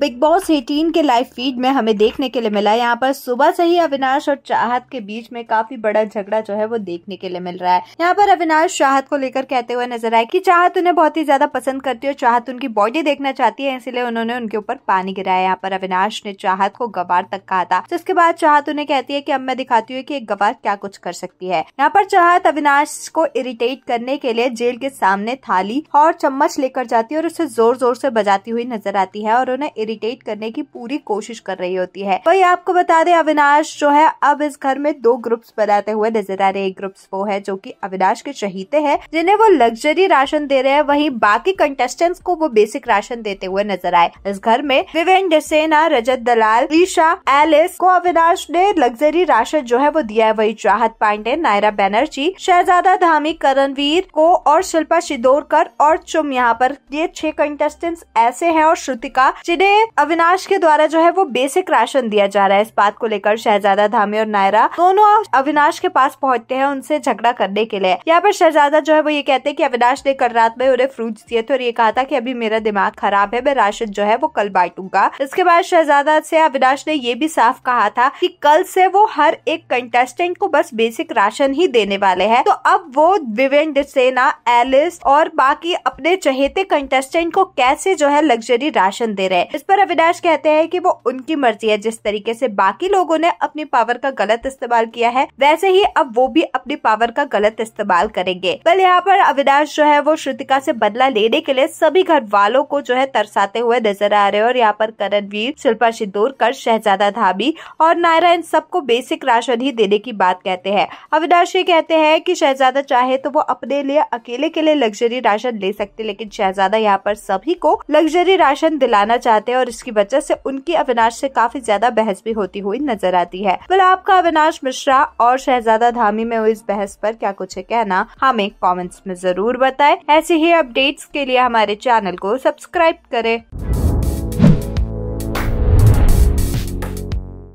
big boss 18 के live feed में हमें देखने के लिए मिला यहाँ पर सुबह से ही अविनाश और चाहत के बीच में काफी बड़ा झगड़ा जो है वो देखने के लिए मिल रहा है यहाँ पर अविनाश चाहत को लेकर कहते हुए नजर आए कि चाहत उन्हें बहुत ही ज्यादा पसंद करती है और चाहत उनकी बॉडी देखना चाहती है इसलिए उन्होंने उनके ऊपर पानी गिराया यहाँ पर अविनाश ने चाहत को गवार तक कहा था जिसके बाद चाहत उन्हें कहती है की अब मैं दिखाती हूँ की एक गवार क्या कुछ कर सकती है यहाँ पर चाहत अविनाश को इरिटेट करने के लिए जेल के सामने थाली और चम्मच लेकर जाती है और उसे जोर जोर से बजाती हुई नजर आती है और उन्हें इरिटेट करने की पूरी कोशिश कर रही होती है वही तो आपको बता दें अविनाश जो है अब इस घर में दो ग्रुप्स बनाते हुए नजर आ रहे हैं ग्रुप्स वो है जो की अविनाश के चहीते है जिन्हें वो लग्जरी राशन दे रहे हैं वही बाकी कंटेस्टेंट्स को वो बेसिक राशन देते हुए नजर आए इस घर में विवेन डेसेना रजत दलाल ईशा एलिस को अविनाश ने लग्जरी राशन जो है वो दिया है वही चाहत पांडे नायरा बैनर्जी शहजादा धामी करणवीर को और शिल्पा शिदोरकर और चुम यहाँ पर ये छह कंटेस्टेंट्स ऐसे हैं और श्रुतिका जिन्हें में अविनाश के द्वारा जो है वो बेसिक राशन दिया जा रहा है इस बात को लेकर शहजादा धामी और नायरा दोनों अविनाश के पास पहुंचते हैं उनसे झगड़ा करने के लिए यहाँ पर शहजादा जो है वो ये कहते हैं कि अविनाश ने कल रात में उन्हें फ्रूट्स दिए थे और ये कहा था कि अभी मेरा दिमाग खराब है मैं राशन जो है वो कल बांटूंगा इसके बाद शहजादा से अविनाश ने ये भी साफ कहा था कि कल से वो हर एक कंटेस्टेंट को बस बेसिक राशन ही देने वाले हैं तो अब वो विवेन डिसेना एलिस और बाकी अपने चहेते कंटेस्टेंट को कैसे जो है लग्जरी राशन दे रहे हैं इस पर अविनाश कहते हैं कि वो उनकी मर्जी है जिस तरीके से बाकी लोगों ने अपनी पावर का गलत इस्तेमाल किया है वैसे ही अब वो भी अपनी पावर का गलत इस्तेमाल करेंगे पर यहाँ पर अविनाश जो है वो श्रुतिका से बदला लेने के लिए सभी घर वालों को जो है तरसाते हुए नजर आ रहे हैं और यहाँ पर करणवीर शिल्पा सिद्धूर कर शहजादा धाबी और नारायण सबको बेसिक राशन ही देने की बात कहते हैं अविनाश ये कहते हैं की शहजादा चाहे तो वो अपने लिए अकेले के लिए लग्जरी राशन ले सकते लेकिन शहजादा यहाँ पर सभी को लग्जरी राशन दिलाना चाहते हैं और इसकी वजह से उनकी अविनाश से काफी ज्यादा बहस भी होती हुई नजर आती है बोला आपका अविनाश मिश्रा और शहजादा धामी में हुई इस बहस पर क्या कुछ है कहना हमें कमेंट्स में जरूर बताएं ऐसे ही अपडेट्स के लिए हमारे चैनल को सब्सक्राइब करें